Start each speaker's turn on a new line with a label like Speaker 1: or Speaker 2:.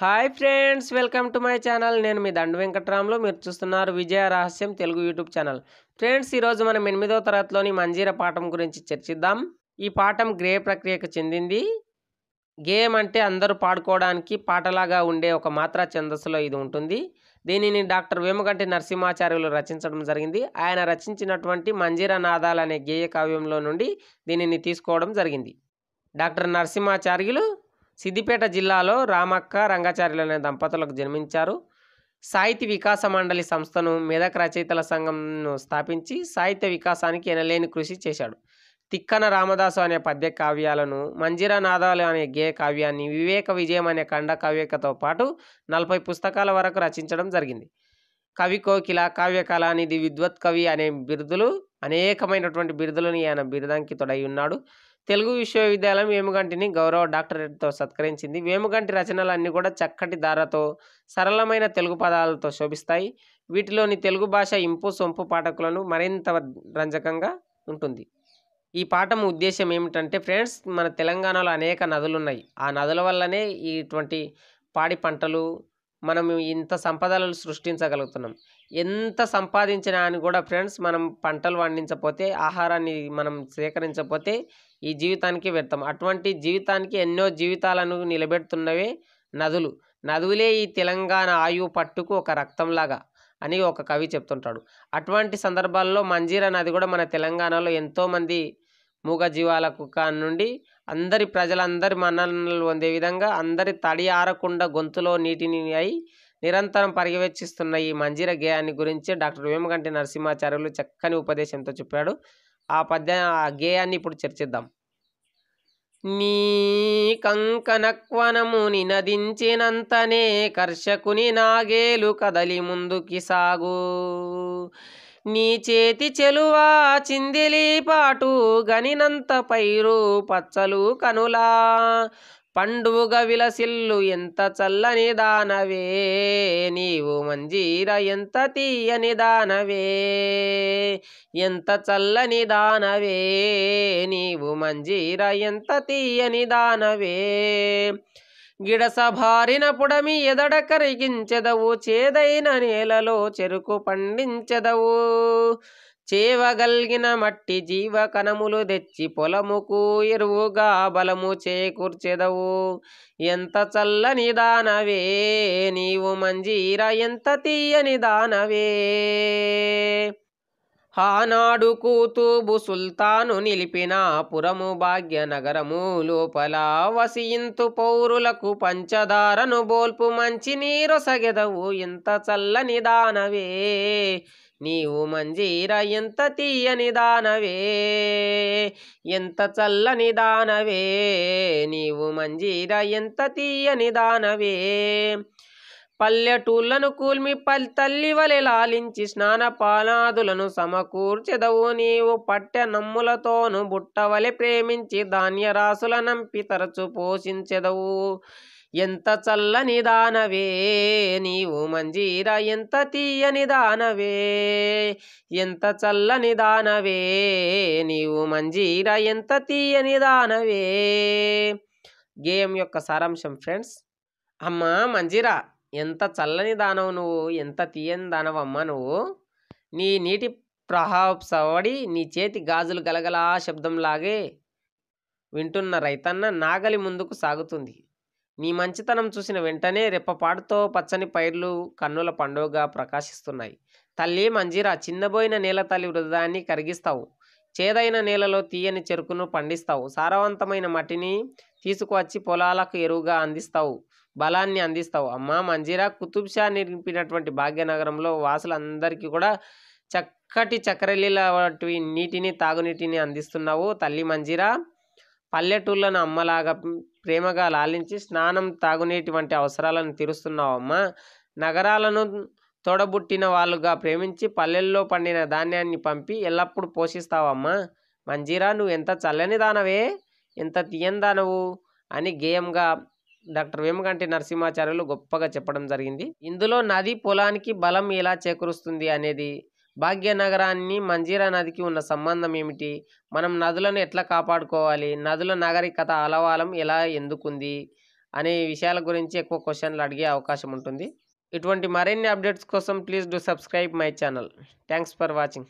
Speaker 1: Hi friends welcome to my channel నేను మీ దండ వెంకట్రామ్లో మీరు చూస్తున్నారు విజయ రహస్యం తెలుగు యూట్యూబ్ ఛానల్ ఫ్రెండ్స్ ఈరోజు మనం ఎనిమిదో తరగతిలోని మంజీర పాఠం గురించి చర్చిద్దాం ఈ పాఠం గ్రే ప్రక్రియకు చెందింది గేమ్ అంటే అందరూ పాడుకోవడానికి పాటలాగా ఉండే ఒక మాత్ర ఛందస్సులో ఇది ఉంటుంది దీనిని డాక్టర్ వేమగంటి నరసింహాచార్యులు రచించడం జరిగింది ఆయన రచించినటువంటి మంజీర నాదాలు అనే గేయ కావ్యంలో నుండి దీనిని తీసుకోవడం జరిగింది డాక్టర్ నరసింహాచార్యులు సిద్దిపేట జిల్లాలో రామక్క రంగాచార్యులు అనే దంపతులకు జన్మించారు సాహిత్య వికాస మండలి సంస్థను మెదక్ రచయితల సంఘంను స్థాపించి సాహిత్య వికాసానికి ఎనలేని కృషి చేశాడు తిక్కన రామదాసు అనే పద్య కావ్యాలను మంజీరా నాదాలు అనే గేయ కావ్యాన్ని వివేక విజయం అనే ఖండ కవ్యకతో పాటు నలభై పుస్తకాల వరకు రచించడం జరిగింది కవి కోకిల కావ్యకళానిధి విద్వత్ కవి అనే బిరుదులు అనేకమైనటువంటి బిరుదులను ఈయన బిరుదాంకితుడై ఉన్నాడు తెలుగు విశ్వవిద్యాలయం వేముగంటిని గౌరవ డాక్టరేట్తో సత్కరించింది వేముగంటి రచనలన్నీ కూడా చక్కటి ధారతో సరళమైన తెలుగు పదాలతో శోభిస్తాయి వీటిలోని తెలుగు భాష ఇంపు సొంపు పాఠకులను మరింత రంజకంగా ఉంటుంది ఈ పాఠం ఉద్దేశం ఏమిటంటే ఫ్రెండ్స్ మన తెలంగాణలో అనేక నదులు ఉన్నాయి ఆ నదుల వల్లనే ఇటువంటి పాడి పంటలు మనం ఇంత సంపదలను సృష్టించగలుగుతున్నాం ఎంత సంపాదించినా అని కూడా ఫ్రెండ్స్ మనం పంటలు పండించకపోతే ఆహారాన్ని మనం సేకరించకపోతే ఈ జీవితానికి వ్యర్థం అటువంటి జీవితానికి ఎన్నో జీవితాలను నిలబెడుతున్నవే నదులు నదులే ఈ తెలంగాణ ఆయువు పట్టుకు ఒక రక్తంలాగా అని ఒక కవి చెప్తుంటాడు అటువంటి సందర్భాల్లో మంజీరా నది కూడా మన తెలంగాణలో ఎంతోమంది మూగజీవాలకు కాని నుండి అందరి ప్రజలందరి మన్నలు పొందే విధంగా అందరి తడి ఆరకుండా గొంతులో నీటిని అయి నిరంతరం పర్యవేక్షిస్తున్న ఈ మంజీర గేయాన్ని గురించి డాక్టర్ వేమగంటి నరసింహాచార్యులు చక్కని ఉపదేశంతో చెప్పాడు ఆ పద్య ఆ గేయాన్ని ఇప్పుడు చర్చిద్దాం నీ కంకణక్వనము నినదించినంతనే కర్షకుని నాగేలు కదలి ముందుకి సాగు నీ చేతి చెలువా చిందిలీ పాటు గనినంత పైరు పచ్చలు కనులా పండుగ విలసిల్లు ఎంత చల్లని దానవే నీవు మంజీర ఎంత తీయని దానవే ఎంత చల్లని దానవే నీవు మంజీర ఎంత తీయని దానవే గిడసభారిన పుడమి ఎదడ కరిగించెదవు చేదైన నేలలో చెరుకు పండించెదవు చేవగల్గిన మట్టి జీవ కణములు తెచ్చి పొలముకు ఎరువుగా బలము చేకూర్చెదవు ఎంత చల్లని దానవే నీవు మంజీర ఎంత తీయని దానవే ఆనాడు కూతుబు సుల్తాను నిలిపిన పురము నగరము లోపల వసింతు పౌరులకు పంచదారను బోల్పు మంచి సగెదవు ఇంత చల్లని దానవే నీవు మంజీర ఎంత తీయని దానవే ఎంత చల్లని దానవే నీవు మంజీర ఎంత తీయని దానవే పల్లెటూళ్లను కూల్మి తల్లి వలె లాలించి స్నానపానాదులను సమకూర్చెదవు నీవు పట్టె నమ్ములతోను బుట్టవలె ప్రేమించి ధాన్యరాసుల నంపి తరచు పోషించెదవు ఎంత చల్లని దానవే నీవు మంజీర ఎంత తీయని దానవే ఎంత చల్లని దానవే నీవు మంజీర ఎంత తీయని దానవే గేమ్ యొక్క సారాంశం ఫ్రెండ్స్ అమ్మా మంజీరా ఎంత చల్లని దానవు నువ్వు ఎంత తీయని దానవమ్మా నువ్వు నీ నీటి ప్రహాసవడి నీ చేతి గాజులు గలగలా శబ్దంలాగే వింటున్న రైతన్న నాగలి ముందుకు సాగుతుంది నీ మంచితనం చూసిన వెంటనే రెప్పపాటుతో పచ్చని పైర్లు కన్నుల పండుగగా ప్రకాశిస్తున్నాయి తల్లి మంజీరా చిన్నబోయిన నేల తల్లి వృధాన్ని కరిగిస్తావు చేదైన నేలలో తీయని చెరుకును పండిస్తావు సారవంతమైన మట్టిని తీసుకువచ్చి పొలాలకు ఎరువుగా అందిస్తావు బలాన్ని అందిస్తావు అమ్మ మంజీరా కుతుబ్షా నిలిపినటువంటి భాగ్యనగరంలో వాసులందరికీ కూడా చక్కటి చక్రలీల వంటివి నీటిని తాగునీటిని అందిస్తున్నావు తల్లి మంజీరా పల్లెటూళ్ళను అమ్మలాగా ప్రేమగా లాలించి స్నానం తాగునీటి వంటి అవసరాలను తీరుస్తున్నావమ్మా నగరాలను తోడబుట్టిన వాళ్ళుగా ప్రేమించి పల్లెల్లో పండిన ధాన్యాన్ని పంపి ఎల్లప్పుడూ పోషిస్తావమ్మా మంజీరా నువ్వు ఎంత చల్లని దానవే ఎంత తీయని దానవు అని గేయంగా డాక్టర్ వేమగంటి నరసింహాచార్యులు గొప్పగా చెప్పడం జరిగింది ఇందులో నది పొలానికి బలం ఎలా చేకూరుస్తుంది అనేది భాగ్యనగరాన్ని మంజీరా నదికి ఉన్న సంబంధం ఏమిటి? మనం నదులను ఎట్లా కాపాడుకోవాలి? నదుల నాగరికత అలవాలం ఎలా ఎందుకుంది? అనే విషయాల గురించి ఎక్కువ క్వశ్చన్లు అడిగే అవకాశం ఉంటుంది. ఇటువంటి మరిన్ని అప్డేట్స్ కోసం please do subscribe my channel. Thanks for watching.